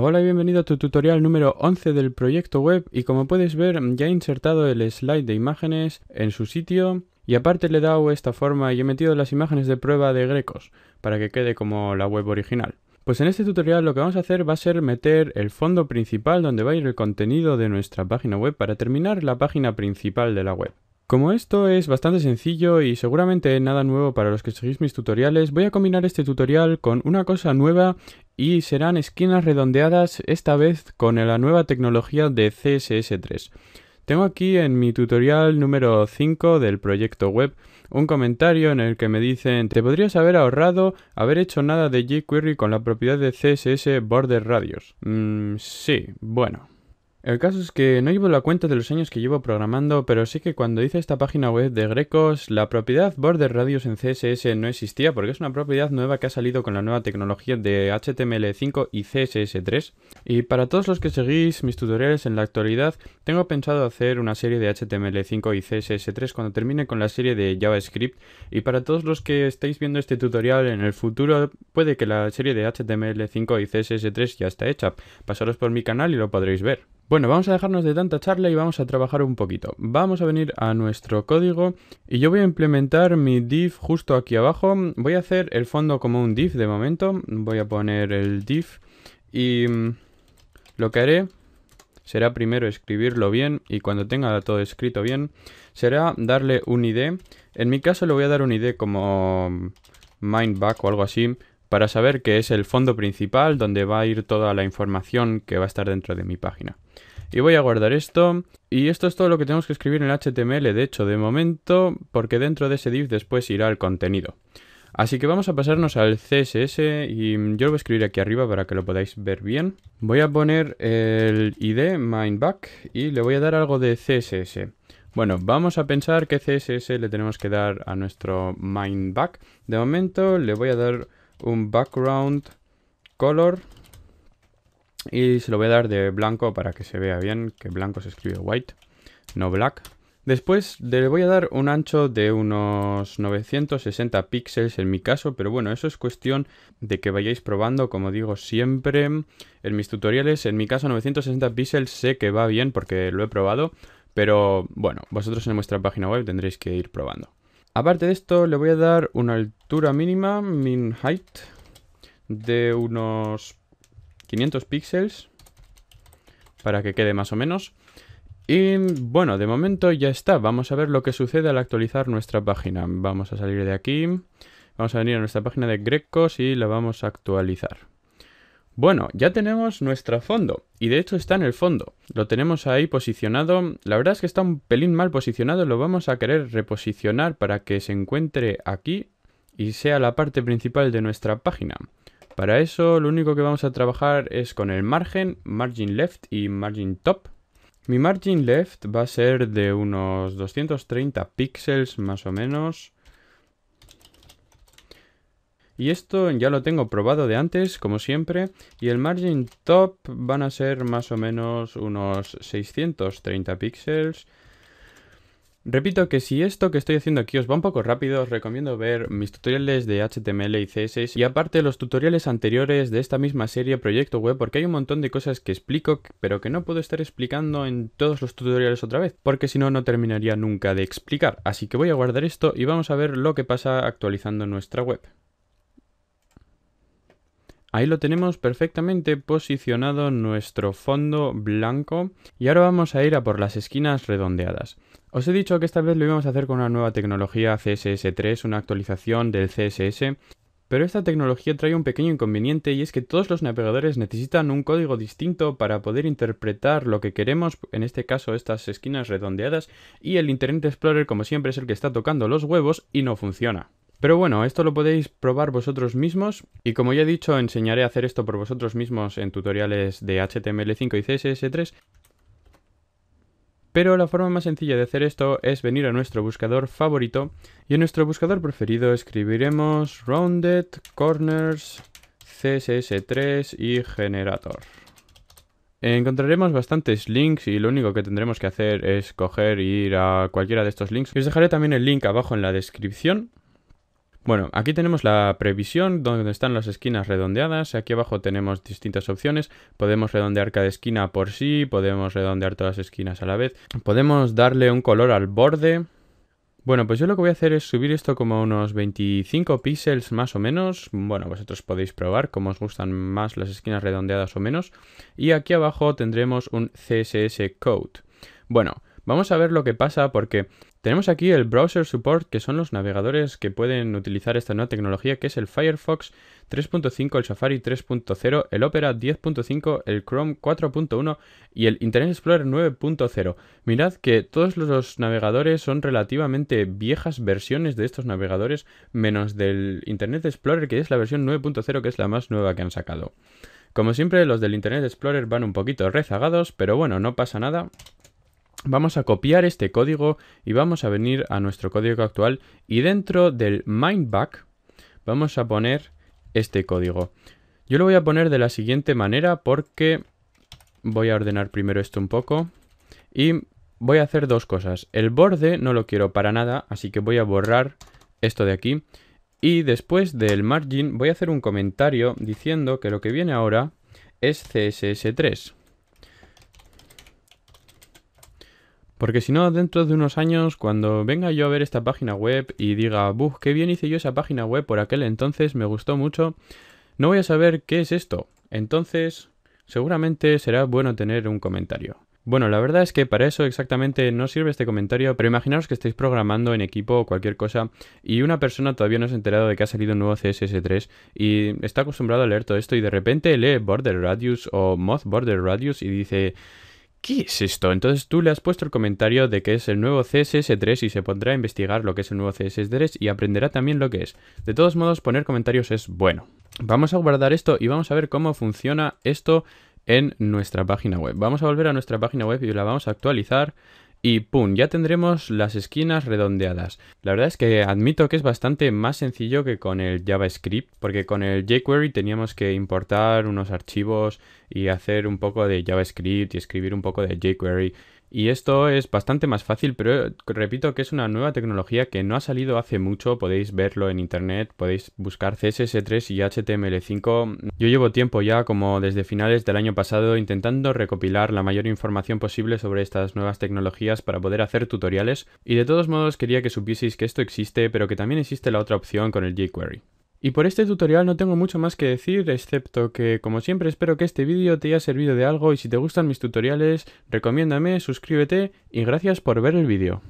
Hola y bienvenido a tu tutorial número 11 del proyecto web y como puedes ver ya he insertado el slide de imágenes en su sitio y aparte le he dado esta forma y he metido las imágenes de prueba de Grecos para que quede como la web original. Pues en este tutorial lo que vamos a hacer va a ser meter el fondo principal donde va a ir el contenido de nuestra página web para terminar la página principal de la web. Como esto es bastante sencillo y seguramente nada nuevo para los que seguís mis tutoriales, voy a combinar este tutorial con una cosa nueva y serán esquinas redondeadas esta vez con la nueva tecnología de CSS3. Tengo aquí en mi tutorial número 5 del proyecto web un comentario en el que me dicen te podrías haber ahorrado haber hecho nada de jQuery con la propiedad de CSS border radius. Mm, sí, bueno, el caso es que no llevo la cuenta de los años que llevo programando, pero sí que cuando hice esta página web de Grecos, la propiedad Border Radius en CSS no existía porque es una propiedad nueva que ha salido con la nueva tecnología de HTML5 y CSS3. Y para todos los que seguís mis tutoriales en la actualidad, tengo pensado hacer una serie de HTML5 y CSS3 cuando termine con la serie de JavaScript. Y para todos los que estáis viendo este tutorial en el futuro, puede que la serie de HTML5 y CSS3 ya está hecha. Pasaros por mi canal y lo podréis ver. Bueno, vamos a dejarnos de tanta charla y vamos a trabajar un poquito. Vamos a venir a nuestro código y yo voy a implementar mi div justo aquí abajo. Voy a hacer el fondo como un div de momento. Voy a poner el div y mm, lo que haré será primero escribirlo bien y cuando tenga todo escrito bien será darle un ID. En mi caso le voy a dar un ID como mm, mindback o algo así para saber que es el fondo principal donde va a ir toda la información que va a estar dentro de mi página. Y voy a guardar esto. Y esto es todo lo que tenemos que escribir en el HTML, de hecho, de momento, porque dentro de ese div después irá el contenido. Así que vamos a pasarnos al CSS y yo lo voy a escribir aquí arriba para que lo podáis ver bien. Voy a poner el ID mindback y le voy a dar algo de CSS. Bueno, vamos a pensar qué CSS le tenemos que dar a nuestro mindback. De momento le voy a dar un background color y se lo voy a dar de blanco para que se vea bien, que blanco se escribe white, no black. Después le voy a dar un ancho de unos 960 píxeles en mi caso, pero bueno, eso es cuestión de que vayáis probando, como digo siempre en mis tutoriales. En mi caso 960 píxeles sé que va bien porque lo he probado, pero bueno, vosotros en vuestra página web tendréis que ir probando. Aparte de esto, le voy a dar una altura mínima, min height, de unos 500 píxeles, para que quede más o menos. Y bueno, de momento ya está. Vamos a ver lo que sucede al actualizar nuestra página. Vamos a salir de aquí. Vamos a venir a nuestra página de Grecos y la vamos a actualizar. Bueno, ya tenemos nuestro fondo, y de hecho está en el fondo. Lo tenemos ahí posicionado, la verdad es que está un pelín mal posicionado, lo vamos a querer reposicionar para que se encuentre aquí y sea la parte principal de nuestra página. Para eso lo único que vamos a trabajar es con el margen, margin left y margin top. Mi margin left va a ser de unos 230 píxeles más o menos. Y esto ya lo tengo probado de antes, como siempre. Y el margin top van a ser más o menos unos 630 píxeles. Repito que si esto que estoy haciendo aquí os va un poco rápido, os recomiendo ver mis tutoriales de HTML y CSS y aparte los tutoriales anteriores de esta misma serie Proyecto Web porque hay un montón de cosas que explico pero que no puedo estar explicando en todos los tutoriales otra vez porque si no, no terminaría nunca de explicar. Así que voy a guardar esto y vamos a ver lo que pasa actualizando nuestra web. Ahí lo tenemos perfectamente posicionado nuestro fondo blanco y ahora vamos a ir a por las esquinas redondeadas. Os he dicho que esta vez lo íbamos a hacer con una nueva tecnología CSS3, una actualización del CSS, pero esta tecnología trae un pequeño inconveniente y es que todos los navegadores necesitan un código distinto para poder interpretar lo que queremos, en este caso estas esquinas redondeadas, y el Internet Explorer como siempre es el que está tocando los huevos y no funciona. Pero bueno, esto lo podéis probar vosotros mismos y como ya he dicho, enseñaré a hacer esto por vosotros mismos en tutoriales de HTML5 y CSS3. Pero la forma más sencilla de hacer esto es venir a nuestro buscador favorito y en nuestro buscador preferido escribiremos rounded corners CSS3 y generator. Encontraremos bastantes links y lo único que tendremos que hacer es coger y ir a cualquiera de estos links. Os dejaré también el link abajo en la descripción. Bueno, aquí tenemos la previsión, donde están las esquinas redondeadas. Aquí abajo tenemos distintas opciones. Podemos redondear cada esquina por sí, podemos redondear todas las esquinas a la vez. Podemos darle un color al borde. Bueno, pues yo lo que voy a hacer es subir esto como unos 25 píxeles más o menos. Bueno, vosotros podéis probar cómo os gustan más las esquinas redondeadas o menos. Y aquí abajo tendremos un CSS Code. Bueno, Vamos a ver lo que pasa porque tenemos aquí el Browser Support, que son los navegadores que pueden utilizar esta nueva tecnología, que es el Firefox 3.5, el Safari 3.0, el Opera 10.5, el Chrome 4.1 y el Internet Explorer 9.0. Mirad que todos los navegadores son relativamente viejas versiones de estos navegadores, menos del Internet Explorer, que es la versión 9.0, que es la más nueva que han sacado. Como siempre, los del Internet Explorer van un poquito rezagados, pero bueno, no pasa nada. Vamos a copiar este código y vamos a venir a nuestro código actual y dentro del mindback vamos a poner este código. Yo lo voy a poner de la siguiente manera porque voy a ordenar primero esto un poco y voy a hacer dos cosas. El borde no lo quiero para nada, así que voy a borrar esto de aquí y después del margin voy a hacer un comentario diciendo que lo que viene ahora es CSS3. Porque si no, dentro de unos años, cuando venga yo a ver esta página web y diga, buf, qué bien hice yo esa página web por aquel entonces, me gustó mucho, no voy a saber qué es esto. Entonces, seguramente será bueno tener un comentario. Bueno, la verdad es que para eso exactamente no sirve este comentario, pero imaginaos que estáis programando en equipo o cualquier cosa y una persona todavía no se ha enterado de que ha salido un nuevo CSS3 y está acostumbrado a leer todo esto y de repente lee border radius o Moth border radius y dice, ¿Qué es esto? Entonces tú le has puesto el comentario de que es el nuevo CSS3 y se pondrá a investigar lo que es el nuevo CSS3 y aprenderá también lo que es. De todos modos, poner comentarios es bueno. Vamos a guardar esto y vamos a ver cómo funciona esto en nuestra página web. Vamos a volver a nuestra página web y la vamos a actualizar y ¡pum! Ya tendremos las esquinas redondeadas. La verdad es que admito que es bastante más sencillo que con el JavaScript, porque con el jQuery teníamos que importar unos archivos y hacer un poco de JavaScript y escribir un poco de jQuery y esto es bastante más fácil, pero eh, repito que es una nueva tecnología que no ha salido hace mucho, podéis verlo en internet, podéis buscar CSS3 y HTML5. Yo llevo tiempo ya, como desde finales del año pasado, intentando recopilar la mayor información posible sobre estas nuevas tecnologías para poder hacer tutoriales, y de todos modos quería que supieseis que esto existe, pero que también existe la otra opción con el jQuery. Y por este tutorial no tengo mucho más que decir, excepto que, como siempre, espero que este vídeo te haya servido de algo y si te gustan mis tutoriales, recomiéndame, suscríbete y gracias por ver el vídeo.